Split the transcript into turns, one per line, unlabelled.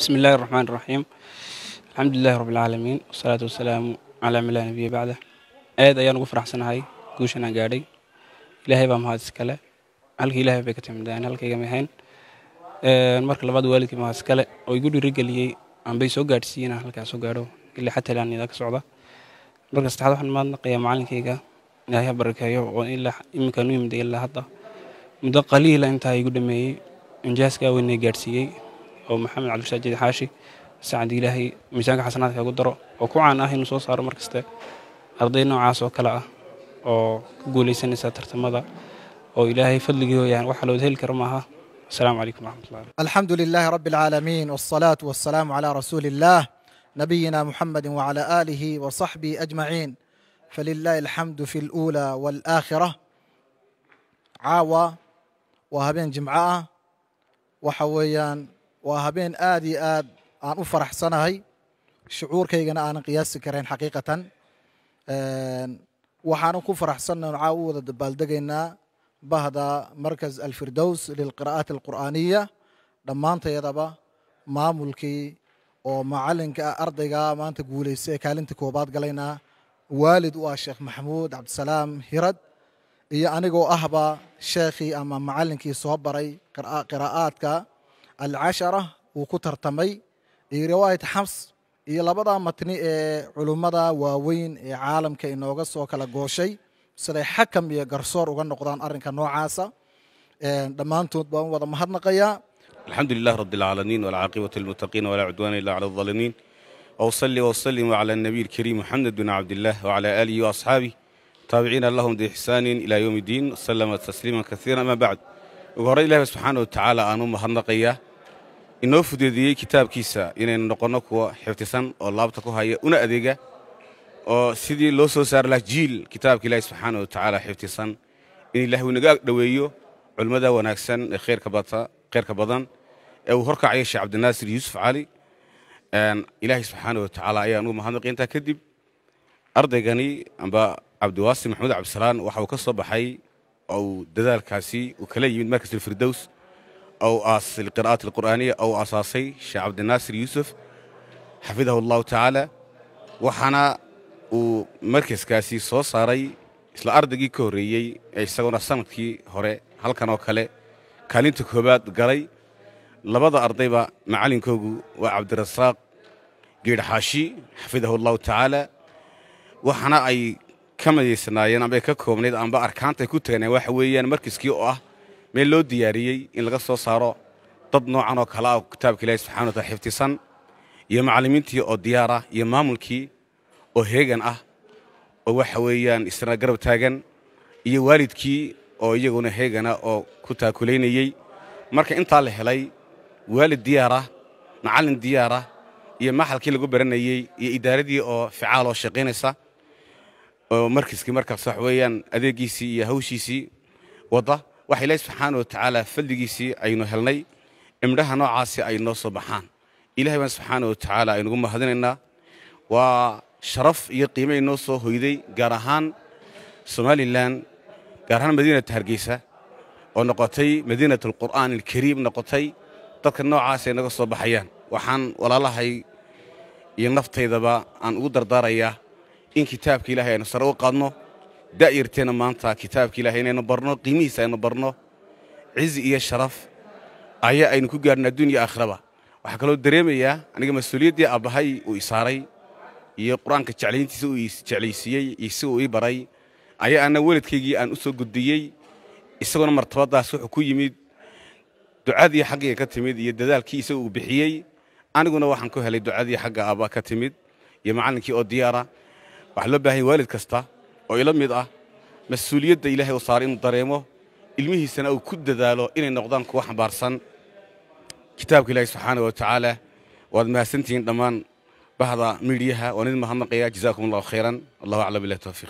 بسم الله الرحمن الرحيم الحمد لله رب العالمين والصلاة والسلام على من لا نبي بعده aad ayaan ugu faraxsanahay guushan aan gaadhay ilaahay baa mahad iskale halkii ilaahay bay ka timidaan halkaygama ahayn marka labaad waalidkii mahad iskale oo igu dhiirigeliyey aanbay soo gaadhsiiyey inaan halkaa soo gaadho ilaa xataa ilaan idaa ka socda marka saddexaad waxaan maadnaqayaa macalinkayga ilaahay ha barakeeyo oo ilaa iminkaan u yimid ilaa hadda muddo qaliila intaa igu dhameeyey injaaska weyn gaadhsiiyey oo maxamed cabdimasaajid xaashi sacad ilaahay miisaanka xasanaadka ugu daro oo ku caan ah inuu soo saaro mar kaste arday noocaas oo kale ah oo ku guulaysanaysa tartamada oo ilaahay fadligii hooyaan waxa lood heli karo maaha السلام عليكم ورحمة الله
الحمد لله رب العالمين والصلاة والسلام على رسول الله نبينا محمد وعلى آله وصحبه أجمعين فلله الحمد في الأولى والآخرة عاوى وهبين جمعاء وحويان waa habeen aad iyo aad aan u faraxsanahay shucuurkaygana aanan qiyaasi karayn xaqiiqatan waxaanan ku faraxsanna nocaa u wada dabaaldegaynaa bahda markas alfirdows lilqira'aati alqur'aaniya dhammaanteedaba maamulkii oo macalinka ah, ardayga maanta guuleystay ee kaalinta koobaad galaynaa waalid u ah sheekh maxamuud cabdisalaam hirad iyo anigoo ahba sheekhii ama macalinkii soo baray qiraa'aadka إيه رواية حمص إيه لبضا متني إيه iyo labada matni ee culummada waaweyn ee caalamka inooga soo kala gooshay siday xakam iyo garsoor uga noqdaan arrinka noocaasa dhammaantood baan wada mahadnaqayaa
الحمد لله رب العالمين والعاقبة المتقين ولا عدوان إلا على الظالمين أوصلي وأسلم على النبي الكريم محمد بن عبد الله وعلى آله وأصحابه تابعين لهم بإحسان إلى يوم الدين وسلم تسليما كثيرا ما بعد وقرأ الله سبحانه وتعالى أنو هنقياه inoo fudeediyey kitaabkiisa inaynu noqonno kuwa xiftisan oo laabta ku haya una adeega oo sidii loo soo saari laha jiil kitaabka ilaahi subxaana wa tacaala xiftisan in ilaahu naga agdhoweeyo culimmada wanaagsan ee kheyrka badan ee uu horkacayo sheekh cabdinaasir yuusuf cali ilaahay subxaana wa tacaala ayaa anugu mahadnaq intaa kadib ardaygani amba cabdiwaasi maxamuud cabdisalaan waxa uu ka soo baxay oo uu dadaalkaasi uu kala yimid firdows أو أس القراءات القرآنية أو أساسي شيخ عبد الناصر يوسف xafidahu allahu tacaala waxaana uu markaskaasi soo saaray isla ardaygii ka horreeyey ee isaguna sanadkii hore halkan oo kale kaalinta koowaad galay labada ardayba macallinkoogu waa cabdirasaaq geedhxaashi xafidahu allahu tacaala waxaana ay ka madaysanaayeen amba ay ka koobnayd amba arkaantay ku tagneen meel loo diyaariyey in laga soo saaro dad noocan oo kale ah kitaabka ilaahi subxana wataala xifdisan iyo macalimiintii oo diyaara iyo maamulkii oo heegan ah oo waxa weeyaan isna garab taagan iyo waalidkii oo iyaguna heegana ah oo ku taakulaynayey marka intaa la helay waalid diyaar macalin macallin iyo maxalkii lagu baranayey iyo idaaradii oo ficaal oo shaqaynaysa oo markiskii markaas wax weeyaan adeegiisii iyo hawshiisii wadda waxa ilaahi subxaanah wa tacaala fadligiisii aynu helnay imdhaha noocaasi ay noo soo baxaan ilahay baan subxaana wa tacaala aynugu mahadinaynaa waa sharaf iyo qiimay noo soo hoyday gaar ahaan somalilan gaar ahaan madiinata hargeysa oo noqotay madiinat alqur'aan alkariim noqotay dadka noocaasi ay naga soo baxayaan waxaan walaalahay iyo naftaydaba aan ugu dardaarayaa in kitaabka ilahay aynu sare u qaadno da'yarteenna maanta kitaabka ilahay inaynu barno qiimihiisa aynu barno cizi iyo sharaf ayaa aynu ku gaarna adduun iyo aakhiraba waxaa kaloo dareemayaa aniga mas-uuliyaddii aabbahay uu isaaray iyo qur-aanka jeclayntiisa uu jeclaysiiyey iyo uu ii baray ayaa ana weladkaygii aan u gudbiyey isagoona martabadaas wuxuu ku yimid ducadii xaggayga ka timid iyo dadaalkii isaga uu bixiyey aniguna waxaan ku helay ducadii xagga aabba ka timid iyo macallinkii oo diyaara waxaa loo baahanya waalid kasta oo ila mid ah mas-uuliyadda ilaahay u saaray inuu dareemo ilmihiisana uu ku dadaalo inay noqdaan kuwa xambaarsan kitaabka ilaahay subxaana wa tacaala waad mahadsantihiin dhammaan bahda miidhiyaha waan idin mahadnaqayaa jazaakum allahu khayran allahu aclam bilah tawfiiq